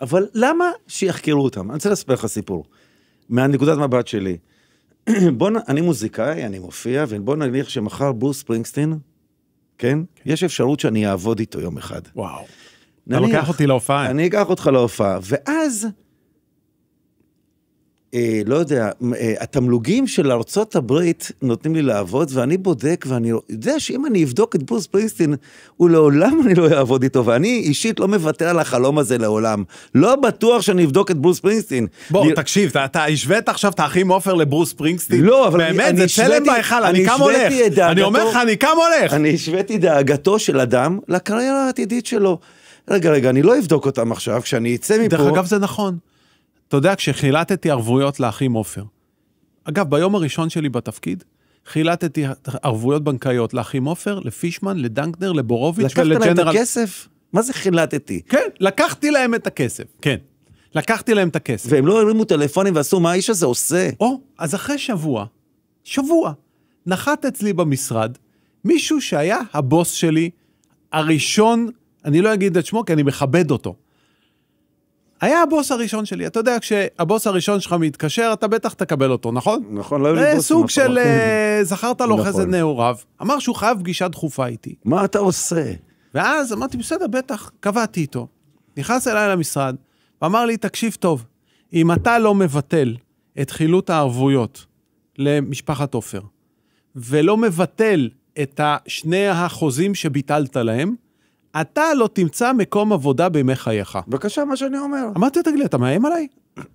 אבל למה שיחקרו אותם? אני רוצה לספר לך סיפור. מהנקודת מבט שלי. בוא, נ... אני מוזיקאי, אני מופיע, ובוא נניח שמחר ברוס ספרינגסטין, כן? כן? יש אפשרות שאני אעבוד איתו יום אחד. וואו. נניח, אתה לוקח אותי להופעה. אני אקח אותך להופעה, ואז אה, לא יודע, אה, התמלוגים של ארצות הברית נותנים לי לעבוד, ואני בודק, ואני יודע שאם אני אבדוק את ברוס פרינסטין, הוא לעולם אני לא אעבוד איתו, ואני אישית לא מוותר על החלום הזה לעולם. לא בטוח שאני אבדוק את ברוס פרינסטין. בוא, אני... תקשיב, אתה, אתה השווית עכשיו את האחים עופר לברוס פרינסטין? לא, אבל באמת, אני, אני זה צלם בהיכל, אני קם הולך. דאגתו, אני אומר לך, אני קם הולך. אני השוויתי דאגתו של אדם לקריירה העתידית שלו. רגע, רגע, אני לא אבדוק אותם עכשיו, כשאני אצא מפה... דרך אגב, זה נכון. אתה יודע, כשחילטתי ערבויות לאחים עופר, אגב, ביום הראשון שלי בתפקיד, חילטתי ערבויות בנקאיות לאחים עופר, לפישמן, לדנקנר, לבורוביץ' ולג'נרל... לקחת להם את הכסף? מה זה חילטתי? כן, לקחתי להם את הכסף, כן. לקחתי להם את הכסף. והם לא הרימו טלפונים ועשו מה האיש הזה עושה. או, אז אחרי שבוע, שבוע, נחת אצלי במשרד מישהו שהיה הבוס שלי הראשון, אני לא אגיד את שמו כי אני מכבד אותו, היה הבוס הראשון שלי. אתה יודע, כשהבוס הראשון שלך מתקשר, אתה בטח תקבל אותו, נכון? נכון, לא היו לי אה, בוס. זה סוג של נכון. אה, זכרת לו נכון. נעוריו. אמר שהוא חייב פגישה דחופה איתי. מה אתה עושה? ואז אמרתי, בסדר, בטח, קבעתי איתו. נכנס אליי למשרד, ואמר לי, תקשיב טוב, אם אתה לא מבטל את חילוט הערבויות למשפחת עופר, ולא מבטל את שני החוזים שביטלת להם, אתה לא תמצא מקום עבודה בימי חייך. בבקשה, מה שאני אומר. אמרתי לו, תגיד לי, אתה מאיים עליי?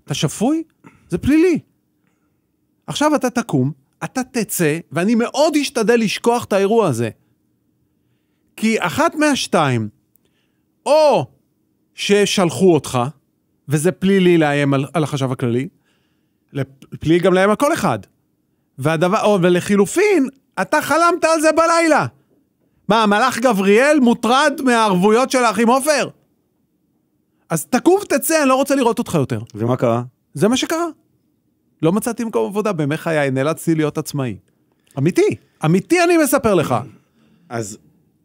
אתה שפוי? זה פלילי. עכשיו אתה תקום, אתה תצא, ואני מאוד אשתדל לשכוח את האירוע הזה. כי אחת מהשתיים, או ששלחו אותך, וזה פלילי לאיים על, על החשב הכללי, פלילי גם לאיים על כל אחד. והדבר, או, ולחילופין, אתה חלמת על זה בלילה. מה, המלאך גבריאל מוטרד מהערבויות של האחים עופר? אז תקום ותצא, אני לא רוצה לראות אותך יותר. ומה קרה? זה מה שקרה. לא מצאתי מקום עבודה בימי חיי, נאלצתי להיות עצמאי. אמיתי, אמיתי אני מספר לך. אז...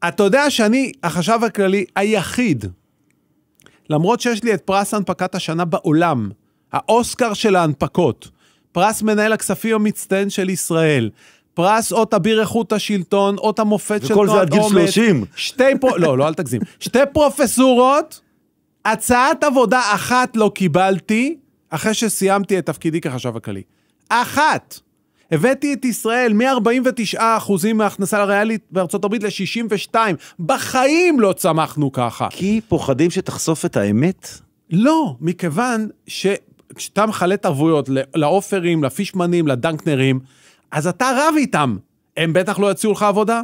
אתה יודע שאני החשב הכללי היחיד, למרות שיש לי את פרס הנפקת השנה בעולם, האוסקר של ההנפקות, פרס מנהל הכספים המצטיין של ישראל, פרס אות אביר איכות השלטון, אות המופת של תנועת אומץ. וכל זה עד גיל 30. שתי פר... לא, לא, אל תגזים. שתי פרופסורות, הצעת עבודה אחת לא קיבלתי, אחרי שסיימתי את תפקידי כחשב הכללי. אחת. הבאתי את ישראל מ-49% מההכנסה הריאלית בארצות הברית ל-62. בחיים לא צמחנו ככה. כי פוחדים שתחשוף את האמת? לא, מכיוון שכשאתה מחלט ערבויות לעופרים, לפישמנים, לדנקנרים, אז אתה רב איתם. הם בטח לא יציעו לך עבודה,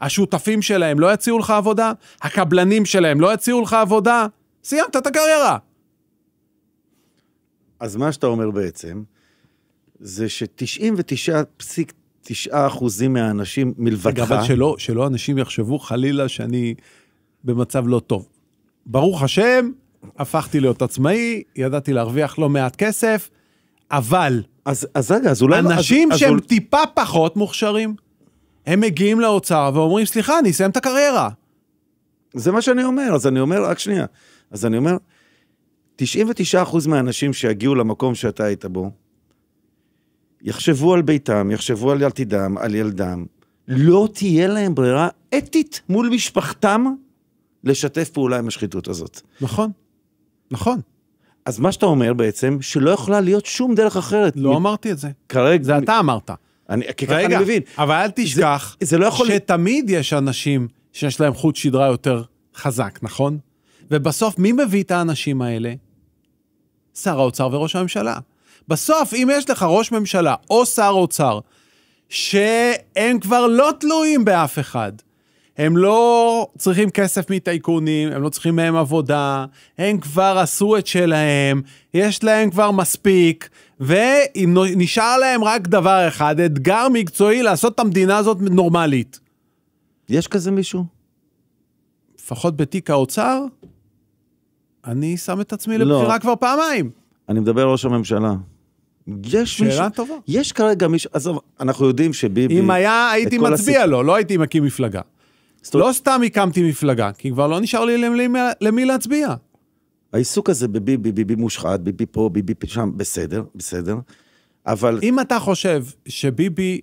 השותפים שלהם לא יציעו לך עבודה, הקבלנים שלהם לא יציעו לך עבודה, סיימת את הקריירה. אז מה שאתה אומר בעצם, זה ש-99.9% מהאנשים מלבדך... אגב, שלא, שלא אנשים יחשבו חלילה שאני במצב לא טוב. ברוך השם, הפכתי להיות עצמאי, ידעתי להרוויח לא מעט כסף, אבל אז, אז רגע, אז אולי... לא- אנשים אז, שהם אז... טיפה פחות מוכשרים, הם מגיעים לאוצר ואומרים, סליחה, אני אסיים את הקריירה. זה מה שאני אומר, אז אני אומר, רק שנייה. אז אני אומר, 99% מהאנשים שיגיעו למקום שאתה היית בו, יחשבו על ביתם, יחשבו על עתידם, על ילדם. לא תהיה להם ברירה אתית מול משפחתם לשתף פעולה עם השחיתות הזאת. נכון, נכון. אז מה שאתה אומר בעצם, שלא יכולה להיות שום דרך אחרת. לא מ... אמרתי את זה. כרגע... זה אתה אמרת. אני, כי ככה אני מבין. אבל אל תשכח זה, זה לא יכול... שתמיד יש אנשים שיש להם חוט שדרה יותר חזק, נכון? ובסוף מי מביא את האנשים האלה? שר האוצר וראש הממשלה. בסוף, אם יש לך ראש ממשלה או שר אוצר, שהם כבר לא תלויים באף אחד, הם לא צריכים כסף מטייקונים, הם לא צריכים מהם עבודה, הם כבר עשו את שלהם, יש להם כבר מספיק, ונשאר להם רק דבר אחד, אתגר מקצועי לעשות את המדינה הזאת נורמלית. יש כזה מישהו? לפחות בתיק האוצר, אני שם את עצמי לא. לבחירה כבר פעמיים. אני מדבר על ראש הממשלה. יש שאלה מישהו... טובה. יש כרגע מישהו... עזוב, אנחנו יודעים שביבי... אם היה, הייתי מצביע הסיפ... לו, לא הייתי מקים מפלגה. לא סתם הקמתי מפלגה, כי כבר לא נשאר לי למי, למי להצביע. העיסוק הזה בביבי, ביבי מושחת, ביבי פה, ביבי שם, בסדר, בסדר, אבל... אם אתה חושב שביבי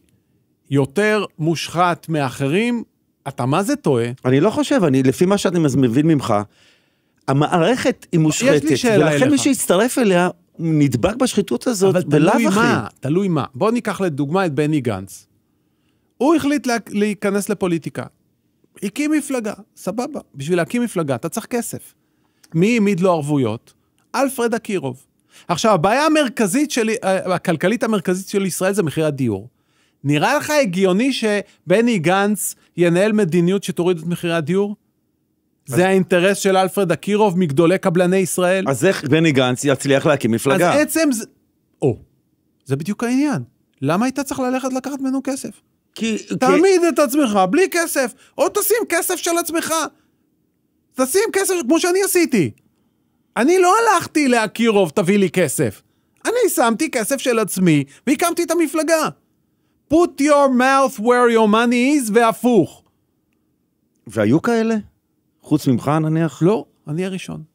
יותר מושחת מאחרים, אתה מה זה טועה? אני לא חושב, אני, לפי מה שאני מבין ממך, המערכת היא מושחתת, ולכן מי שהצטרף אליה נדבק בשחיתות הזאת בלאו הכי. אבל תלוי מה, תלוי מה. בוא ניקח לדוגמה את בני גנץ. הוא החליט לה, להיכנס לפוליטיקה. הקים מפלגה, סבבה. בשביל להקים מפלגה אתה צריך כסף. מי העמיד לו ערבויות? אלפרד אקירוב. עכשיו, הבעיה המרכזית שלי, אה, הכלכלית המרכזית של ישראל זה מחירי הדיור. נראה לך הגיוני שבני גנץ ינהל מדיניות שתוריד את מחירי הדיור? אז... זה האינטרס של אלפרד אקירוב מגדולי קבלני ישראל? אז איך בני גנץ יצליח להקים מפלגה? אז עצם זה... או, זה בדיוק העניין. למה היית צריך ללכת לקחת ממנו כסף? כי... תעמיד כי... את עצמך בלי כסף, או תשים כסף של עצמך. תשים כסף כמו שאני עשיתי. אני לא הלכתי לאקירוב, תביא לי כסף. אני שמתי כסף של עצמי והקמתי את המפלגה. put your mouth where your money is והפוך. והיו כאלה? חוץ ממך נניח? לא, אני הראשון.